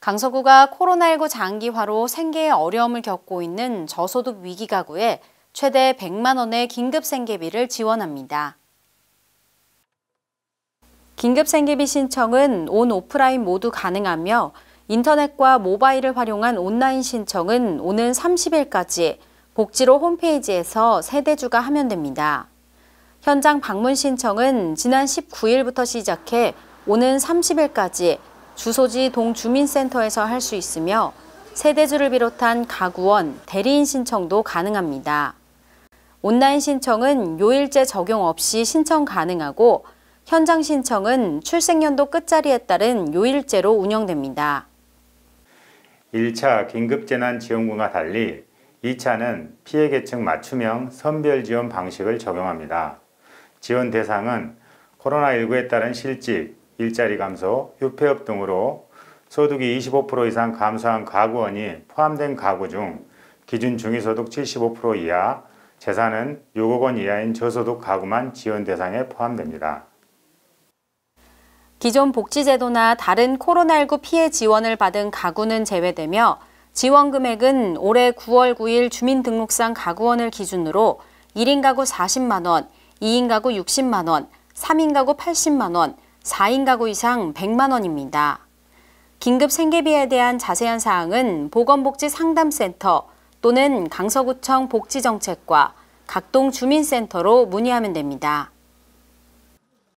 강서구가 코로나19 장기화로 생계에 어려움을 겪고 있는 저소득 위기 가구에 최대 100만 원의 긴급 생계비를 지원합니다. 긴급 생계비 신청은 온 오프라인 모두 가능하며 인터넷과 모바일을 활용한 온라인 신청은 오는 30일까지 복지로 홈페이지에서 세대주가 하면됩니다. 현장 방문 신청은 지난 19일부터 시작해 오는 30일까지 주소지 동주민센터에서 할 수 있으며 세대주를 비롯한 가구원, 대리인 신청도 가능합니다. 온라인 신청은 요일제 적용 없이 신청 가능하고 현장 신청은 출생연도 끝자리에 따른 요일제로 운영됩니다. 1차 긴급재난지원금과 달리 2차는 피해계층 맞춤형 선별지원 방식을 적용합니다. 지원 대상은 코로나19에 따른 실직, 일자리 감소, 휴폐업 등으로 소득이 25% 이상 감소한 가구원이 포함된 가구 중 기준 중위소득 75% 이하, 재산은 6억 원 이하인 저소득 가구만 지원 대상에 포함됩니다. 기존 복지제도나 다른 코로나19 피해 지원을 받은 가구는 제외되며 지원 금액은 올해 9월 9일 주민등록상 가구원을 기준으로 1인 가구 40만 원, 2인 가구 60만 원, 3인 가구 80만 원, 4인 가구 이상 100만 원입니다. 긴급 생계비에 대한 자세한 사항은 보건복지 상담센터 또는 강서구청 복지정책과 각동 주민센터로 문의하면 됩니다.